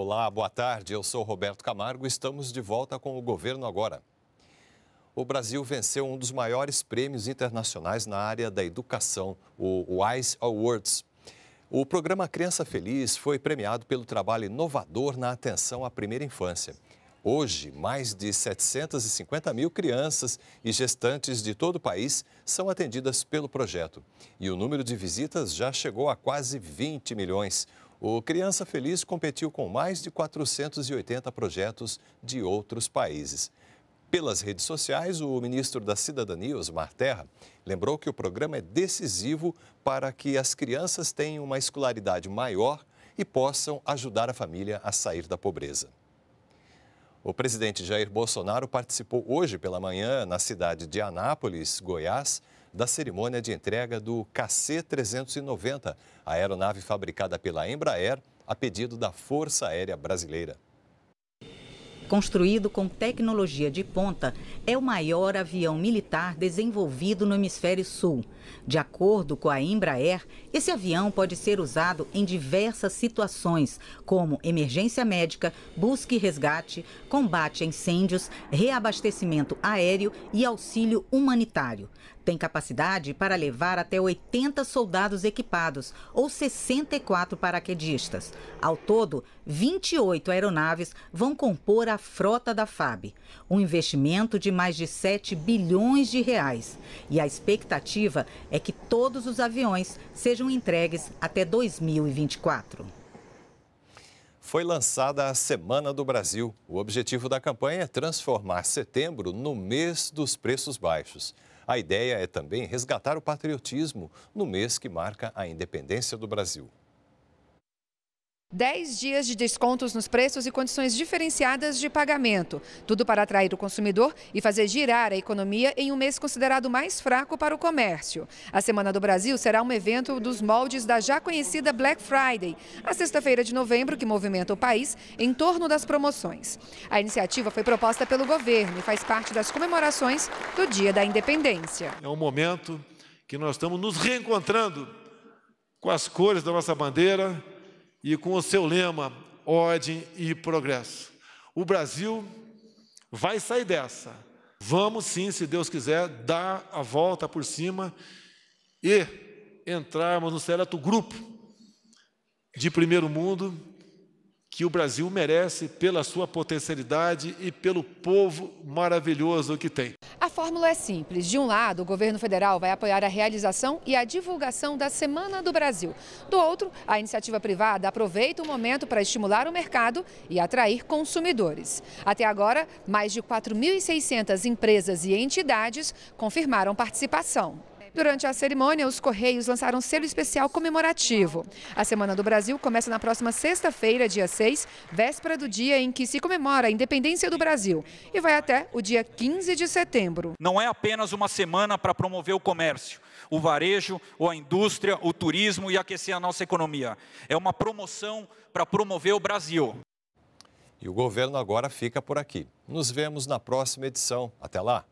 Olá, boa tarde. Eu sou Roberto Camargo e estamos de volta com o Governo Agora. O Brasil venceu um dos maiores prêmios internacionais na área da educação, o WISE Awards. O programa Criança Feliz foi premiado pelo trabalho inovador na atenção à primeira infância. Hoje, mais de 750 mil crianças e gestantes de todo o país são atendidas pelo projeto. E o número de visitas já chegou a quase 20 milhões. O Criança Feliz competiu com mais de 480 projetos de outros países. Pelas redes sociais, o ministro da Cidadania, Osmar Terra, lembrou que o programa é decisivo para que as crianças tenham uma escolaridade maior e possam ajudar a família a sair da pobreza. O presidente Jair Bolsonaro participou hoje pela manhã, na cidade de Anápolis, Goiás, da cerimônia de entrega do KC-390, a aeronave fabricada pela Embraer a pedido da Força Aérea Brasileira. Construído com tecnologia de ponta, é o maior avião militar desenvolvido no hemisfério sul. De acordo com a Embraer, esse avião pode ser usado em diversas situações, como emergência médica, busca e resgate, combate a incêndios, reabastecimento aéreo e auxílio humanitário. Tem capacidade para levar até 80 soldados equipados ou 64 paraquedistas. Ao todo, 28 aeronaves vão compor a frota da FAB, um investimento de mais de 7 bilhões de reais. E a expectativa é que todos os aviões sejam entregues até 2024. Foi lançada a Semana do Brasil. O objetivo da campanha é transformar setembro no mês dos preços baixos. A ideia é também resgatar o patriotismo no mês que marca a independência do Brasil. 10 dias de descontos nos preços e condições diferenciadas de pagamento. Tudo para atrair o consumidor e fazer girar a economia em um mês considerado mais fraco para o comércio. A Semana do Brasil será um evento dos moldes da já conhecida Black Friday, a sexta-feira de novembro que movimenta o país em torno das promoções. A iniciativa foi proposta pelo governo e faz parte das comemorações do Dia da Independência. É um momento que nós estamos nos reencontrando com as cores da nossa bandeira e com o seu lema ordem e progresso. O Brasil vai sair dessa. Vamos sim, se Deus quiser, dar a volta por cima e entrarmos no certo grupo de primeiro mundo que o Brasil merece pela sua potencialidade e pelo povo maravilhoso que tem fórmula é simples. De um lado, o governo federal vai apoiar a realização e a divulgação da Semana do Brasil. Do outro, a iniciativa privada aproveita o momento para estimular o mercado e atrair consumidores. Até agora, mais de 4.600 empresas e entidades confirmaram participação. Durante a cerimônia, os Correios lançaram um selo especial comemorativo. A Semana do Brasil começa na próxima sexta-feira, dia 6, véspera do dia em que se comemora a independência do Brasil, e vai até o dia 15 de setembro. Não é apenas uma semana para promover o comércio, o varejo, ou a indústria, o turismo e aquecer a nossa economia. É uma promoção para promover o Brasil. E o governo agora fica por aqui. Nos vemos na próxima edição. Até lá!